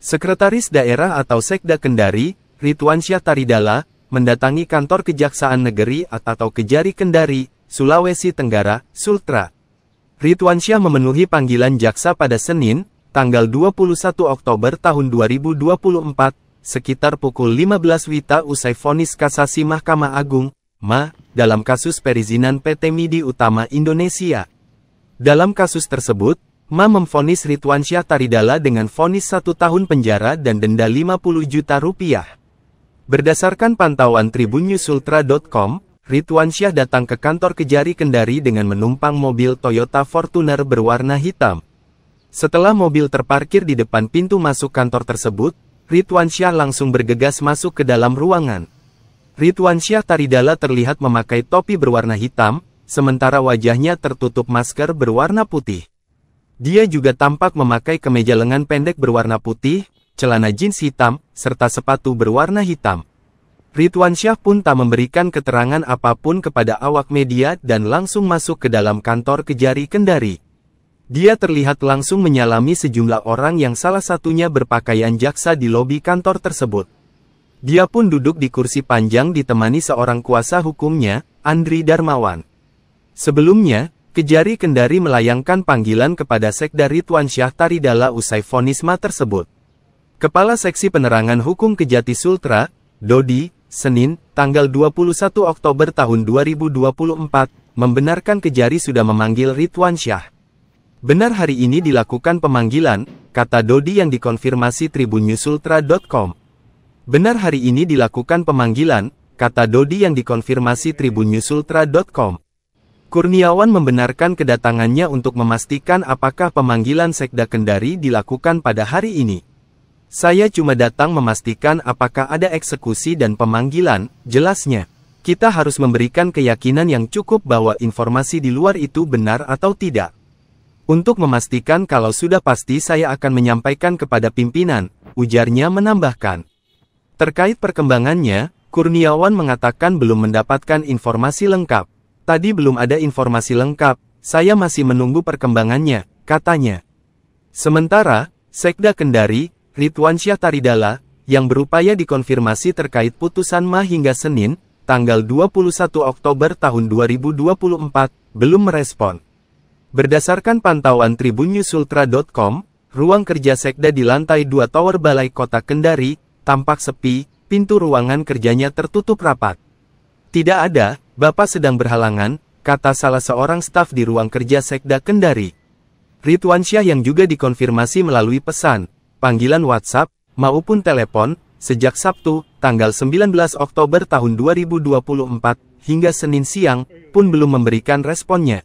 Sekretaris Daerah atau Sekda Kendari, Rituan Syah Taridala, mendatangi kantor Kejaksaan Negeri atau Kejari Kendari, Sulawesi Tenggara, Sultra. Rituan Syah memenuhi panggilan jaksa pada Senin, tanggal 21 Oktober tahun 2024, sekitar pukul 15 Wita usai vonis kasasi Mahkamah Agung, MA, dalam kasus perizinan PT Midi Utama Indonesia. Dalam kasus tersebut, Ma memfonis Ridwan Syah Taridala dengan fonis satu tahun penjara dan denda 50 juta rupiah. Berdasarkan pantauan tribunnewsultra.com, Ridwan Syah datang ke kantor Kejari Kendari dengan menumpang mobil Toyota Fortuner berwarna hitam. Setelah mobil terparkir di depan pintu masuk kantor tersebut, Ridwan Syah langsung bergegas masuk ke dalam ruangan. Ridwan Syah Taridala terlihat memakai topi berwarna hitam, sementara wajahnya tertutup masker berwarna putih. Dia juga tampak memakai kemeja lengan pendek berwarna putih, celana jeans hitam, serta sepatu berwarna hitam. Ridwan Syah pun tak memberikan keterangan apapun kepada awak media dan langsung masuk ke dalam kantor Kejari Kendari. Dia terlihat langsung menyalami sejumlah orang yang salah satunya berpakaian jaksa di lobi kantor tersebut. Dia pun duduk di kursi panjang ditemani seorang kuasa hukumnya, Andri Darmawan. Sebelumnya, Kejari Kendari melayangkan panggilan kepada Sekda Ridwan Syah Taridala usai fonisma tersebut. Kepala Seksi Penerangan Hukum Kejati Sultra, Dodi, Senin, tanggal 21 Oktober tahun 2024, membenarkan Kejari sudah memanggil Ridwan Syah. Benar hari ini dilakukan pemanggilan, kata Dodi yang dikonfirmasi tribunnews.ultra.com. Benar hari ini dilakukan pemanggilan, kata Dodi yang dikonfirmasi tribunnews.ultra.com. Kurniawan membenarkan kedatangannya untuk memastikan apakah pemanggilan Sekda Kendari dilakukan pada hari ini. Saya cuma datang memastikan apakah ada eksekusi dan pemanggilan, jelasnya. Kita harus memberikan keyakinan yang cukup bahwa informasi di luar itu benar atau tidak. Untuk memastikan kalau sudah pasti saya akan menyampaikan kepada pimpinan, ujarnya menambahkan. Terkait perkembangannya, Kurniawan mengatakan belum mendapatkan informasi lengkap. Tadi belum ada informasi lengkap, saya masih menunggu perkembangannya, katanya. Sementara, Sekda Kendari, Ridwan Syah Taridala, yang berupaya dikonfirmasi terkait putusan MA hingga Senin, tanggal 21 Oktober tahun 2024, belum merespon. Berdasarkan pantauan tribunnewsultra.com, ruang kerja Sekda di lantai 2 Tower Balai Kota Kendari, tampak sepi, pintu ruangan kerjanya tertutup rapat. Tidak ada, Bapak sedang berhalangan, kata salah seorang staf di ruang kerja Sekda Kendari. Ridwan Syah yang juga dikonfirmasi melalui pesan, panggilan WhatsApp, maupun telepon, sejak Sabtu, tanggal 19 Oktober tahun 2024, hingga Senin siang, pun belum memberikan responnya.